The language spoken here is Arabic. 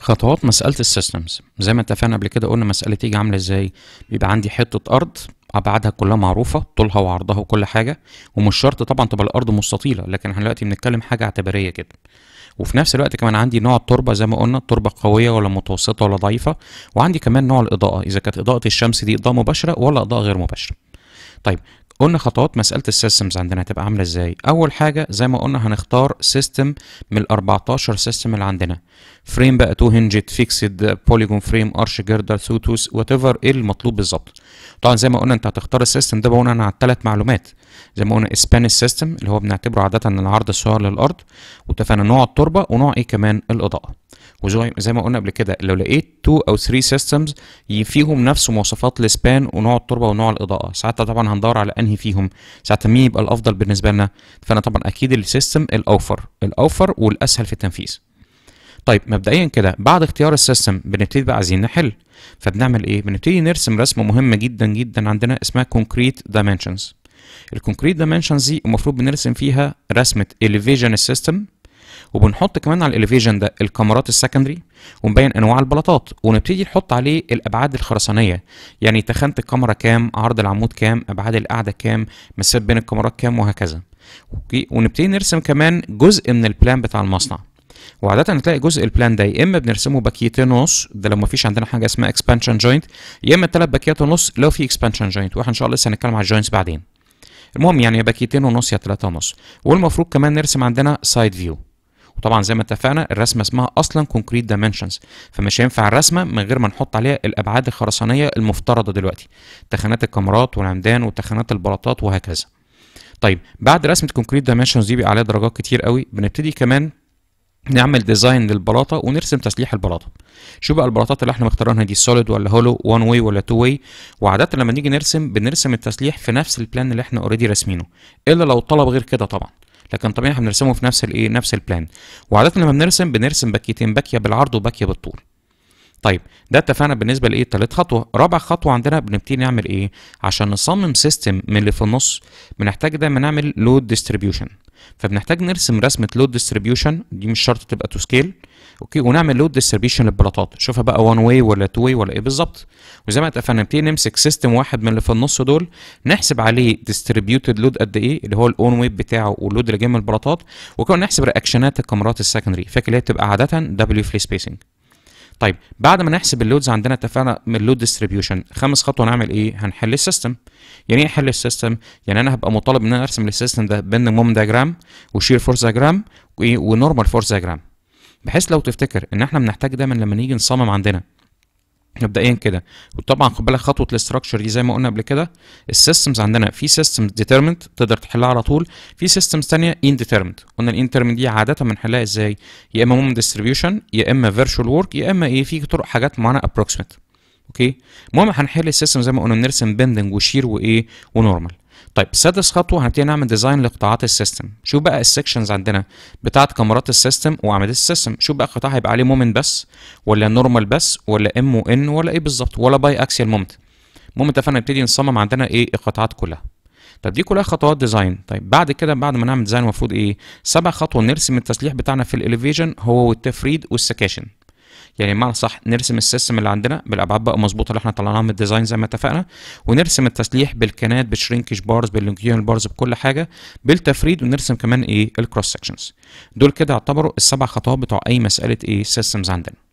خطوات مساله السيستمز زي ما اتفقنا قبل كده قلنا مساله تيجي عامله ازاي بيبقى عندي حته ارض ابعادها كلها معروفه طولها وعرضها وكل حاجه ومش شرط طبعا تبقى الارض مستطيله لكن احنا دلوقتي بنتكلم حاجه اعتباريه كده وفي نفس الوقت كمان عندي نوع التربه زي ما قلنا التربه قويه ولا متوسطه ولا ضعيفه وعندي كمان نوع الاضاءه اذا كانت اضاءه الشمس دي اضاءه مباشره ولا اضاءه غير مباشره طيب قلنا خطوات مساله السيستمز عندنا هتبقى عامله ازاي اول حاجه زي ما قلنا هنختار سيستم من الأربعتاشر 14 سيستم اللي عندنا فريم بقى تو هنجت فيكسد بوليجون فريم ارش جردر سوتوس وات ايفر ايه المطلوب بالظبط طبعا زي ما قلنا انت هتختار السيستم ده بناء على الثلاث معلومات زي ما قلنا اسبانيش سيستم اللي هو بنعتبره عاده العرض السعر للارض واتفقنا نوع التربه ونوع ايه كمان الاضاءه وزي زي ما قلنا قبل كده لو لقيت 2 او 3 سيستمز فيهم نفس مواصفات السبان ونوع التربه ونوع الاضاءه ساعتها طبعا هندور على انهي فيهم ساعتها مين يبقى الافضل بالنسبه لنا فانا طبعا اكيد السيستم الاوفر الاوفر والاسهل في التنفيذ طيب مبدئيا كده بعد اختيار السيستم بنبتدي بقى عايزين نحل فبنعمل ايه بنبتدي نرسم رسمه مهمه جدا جدا عندنا اسمها كونكريت دايمنشنز الكونكريت دايمنشنز دي المفروض بنرسم فيها رسمه الفيجن السيستم وبنحط كمان على الاليفيجن ده الكاميرات السكندري ونبين انواع البلاطات ونبتدي نحط عليه الابعاد الخرسانيه يعني تخانه الكاميرا كام عرض العمود كام ابعاد القاعده كام مسافه بين الكاميرات كام وهكذا اوكي ونبتدي نرسم كمان جزء من البلان بتاع المصنع وعادة هتلاقي جزء البلان ده يا اما بنرسمه باكيتين ونص ده لو مفيش عندنا حاجة اسمها اكسبانشن جوينت يا اما ثلاث باكيات ونص لو في اكسبانشن جوينت واحنا ان شاء الله لسه هنتكلم على الجوينتس بعدين المهم يعني يا باكيتين ونص يا ثلاثة ونص والمفروض كمان نرسم عندنا سايد فيو وطبعا زي ما اتفقنا الرسمه اسمها اصلا كونكريت دايمنشنز فمش هينفع الرسمه من غير ما نحط عليها الابعاد الخرسانيه المفترضه دلوقتي تخانات الكاميرات والعمدان وتخانات البلاطات وهكذا طيب بعد رسمه كونكريت دايمنشنز دي بيبقى عليها درجات كتير قوي بنبتدي كمان نعمل ديزاين للبلاطه ونرسم تسليح البلاطه شو بقى البلاطات اللي احنا مختارينها دي سوليد ولا هولو وان واي ولا تو واي وعاده لما نيجي نرسم بنرسم التسليح في نفس البلان اللي احنا اوريدي راسمينه الا لو الطلب غير كده طبعا لكن طبيعي احنا بنرسمه في نفس الايه نفس البلان وعاده لما بنرسم بنرسم باكيتين باكيه بالعرض وباكيه بالطول طيب ده اتفقنا بالنسبه لايه تالت خطوه رابع خطوه عندنا بنبتدي نعمل ايه عشان نصمم سيستم من اللي في النص بنحتاج دايما نعمل لود ديستريبيوشن فبنحتاج نرسم رسمه لود ديستريبيوشن دي مش شرط تبقى تو سكيل اوكي ونعمل لود ديستريبيوشن للبلاطات شوفها بقى وان واي ولا تو واي ولا ايه بالظبط وزي ما اتفقنا نبتدي نمسك سيستم واحد من اللي في النص دول نحسب عليه ديستريبيوتد لود قد ايه اللي هو الاون ويب بتاعه واللود اللي جاي من البلاطات وكمان نحسب رياكشنات الكاميرات السكندري فاكر اللي هي بتبقى عاده دبليو فلي سبيسنج طيب بعد ما نحسب اللودز عندنا اتفقنا من اللود ديستريبيوشن خامس خطوه نعمل ايه هنحل السيستم يعني ايه احل السيستم يعني انا هبقى مطالب ان انا ارسم للسيستم ده بين مومنت دياجرام وشير فورس دياجرام إيه؟ ونورمال فورس دياجرام بحيث لو تفتكر ان احنا بنحتاج دايما لما نيجي نصمم عندنا مبدئيا كده وطبعا خد بالك خطوه الاستراكشر دي زي ما قلنا قبل كده السيستمز عندنا في سيستمز ديتيرمنت تقدر تحلها على طول في سيستمز ثانيه ديتيرمنت قلنا الانديترمنت دي عاده بنحلها ازاي يا اما مومنت ديستريبيوشن يا اما فيرتشوال وورك يا اما ايه في طرق حاجات معينه ابروكسيمت اوكي المهم هنحل السيستم زي ما قلنا بنرسم بندنج وشير وايه ونورمال طيب سادس خطوه هنبتدي نعمل ديزاين لقطاعات السيستم شوف بقى السكشنز عندنا بتاعه كاميرات السيستم واعمده السيستم شوف بقى قطاع هيبقى عليه مومنت بس ولا نورمال بس ولا ام وان ولا ايه بالظبط ولا باي اكسيال مومنت المهم ده فنبتدي نصمم عندنا ايه القطاعات كلها طب دي كلها خطوات ديزاين طيب بعد كده بعد ما نعمل ديزاين المفروض ايه سبع خطوه نرسم التسليح بتاعنا في الاليفيجن هو والتفريد والسكاشن يعني بمعنى صح نرسم السيستم اللي عندنا بالابعاد بقى مظبوطه اللي احنا طلعناها من الديزاين زي ما اتفقنا ونرسم التسليح بالكنات بالشرينكج بارز باللونجيون بارز بكل حاجه بالتفريد ونرسم كمان ايه الكروس سكشنز دول كده اعتبروا السبع خطوات بتوع اي مساله ايه سيستمز عندنا